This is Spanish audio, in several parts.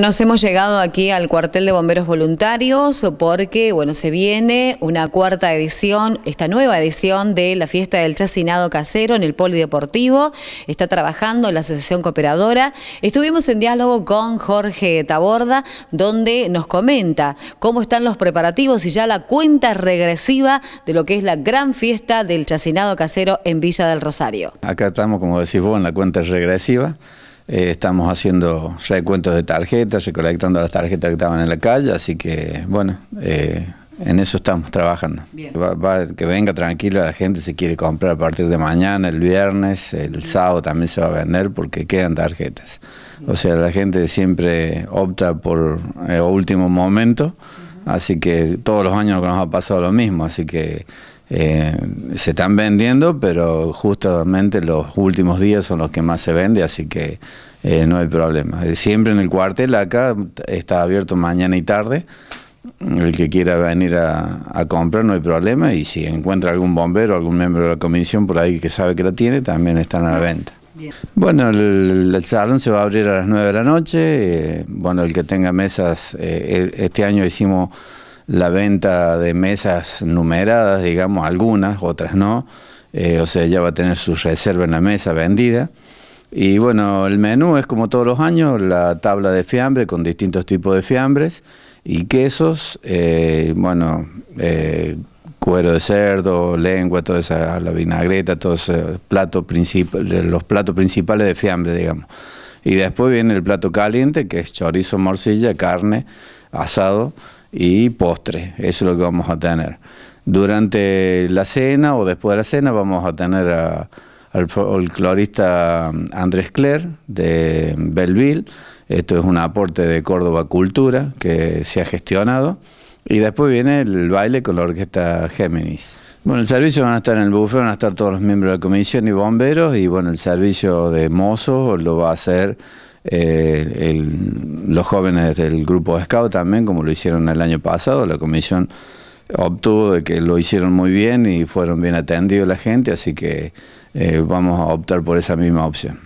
Nos hemos llegado aquí al cuartel de bomberos voluntarios porque, bueno, se viene una cuarta edición, esta nueva edición de la fiesta del chacinado casero en el Polideportivo. Está trabajando la Asociación Cooperadora. Estuvimos en diálogo con Jorge Taborda, donde nos comenta cómo están los preparativos y ya la cuenta regresiva de lo que es la gran fiesta del chacinado casero en Villa del Rosario. Acá estamos, como decís vos, en la cuenta regresiva. Eh, estamos haciendo recuentos de tarjetas, recolectando las tarjetas que estaban en la calle, así que bueno, eh, en eso estamos trabajando. Va, que venga tranquila la gente se quiere comprar a partir de mañana, el viernes, el sábado también se va a vender porque quedan tarjetas. O sea, la gente siempre opta por el eh, último momento, así que todos los años nos ha pasado lo mismo, así que eh, se están vendiendo, pero justamente los últimos días son los que más se vende, así que eh, no hay problema. Eh, siempre en el cuartel acá está abierto mañana y tarde. El que quiera venir a, comprar no hay problema y si encuentra algún bombero, algún miembro de la comisión por ahí que sabe que lo tiene, también están a la venta. Bueno, el, salón se va a abrir a las 9 de la noche. bueno, el que tenga mesas, este año hicimos la venta de mesas numeradas, digamos, algunas, otras no. Eh, o sea, ella va a tener su reserva en la mesa vendida. Y bueno, el menú es como todos los años, la tabla de fiambre con distintos tipos de fiambres y quesos, eh, bueno, eh, cuero de cerdo, lengua, toda esa, la vinagreta, todos los platos principales de fiambre, digamos. Y después viene el plato caliente, que es chorizo, morcilla, carne, asado y postre. Eso es lo que vamos a tener. Durante la cena o después de la cena vamos a tener al folclorista Andrés Cler de Belleville. Esto es un aporte de Córdoba Cultura que se ha gestionado. Y después viene el baile con la orquesta Géminis. Bueno, el servicio van a estar en el bufé, van a estar todos los miembros de la comisión y bomberos. Y bueno, el servicio de mozos lo va a hacer eh, el, los jóvenes del grupo de Scout también, como lo hicieron el año pasado, la comisión obtuvo de que lo hicieron muy bien y fueron bien atendidos la gente, así que eh, vamos a optar por esa misma opción.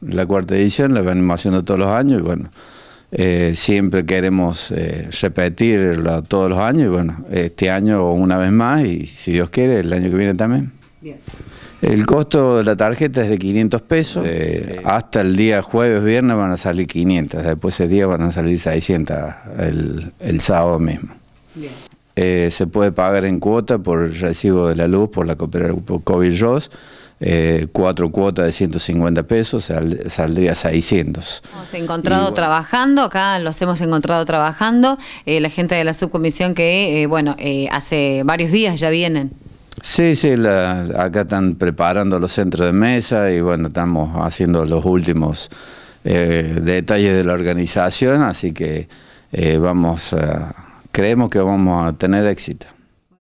La cuarta edición la venimos haciendo todos los años y bueno, eh, siempre queremos eh, repetirla todos los años y bueno, este año una vez más y si Dios quiere el año que viene también. El costo de la tarjeta es de 500 pesos. hasta el día jueves, viernes van a salir 500. Después ese día van a salir 600 el, sábado mismo. Eh, se puede pagar en cuota por el recibo de la luz por la cooperativa COVID Ross. Eh, cuatro cuotas de 150 pesos, saldría 600. Hemos encontrado trabajando, acá los hemos encontrado trabajando, eh, la gente de la subcomisión que, bueno, hace varios días ya vienen. Sí, sí, acá están preparando los centros de mesa y bueno, estamos haciendo los últimos eh, detalles de la organización, así que eh, vamos creemos que vamos a tener éxito.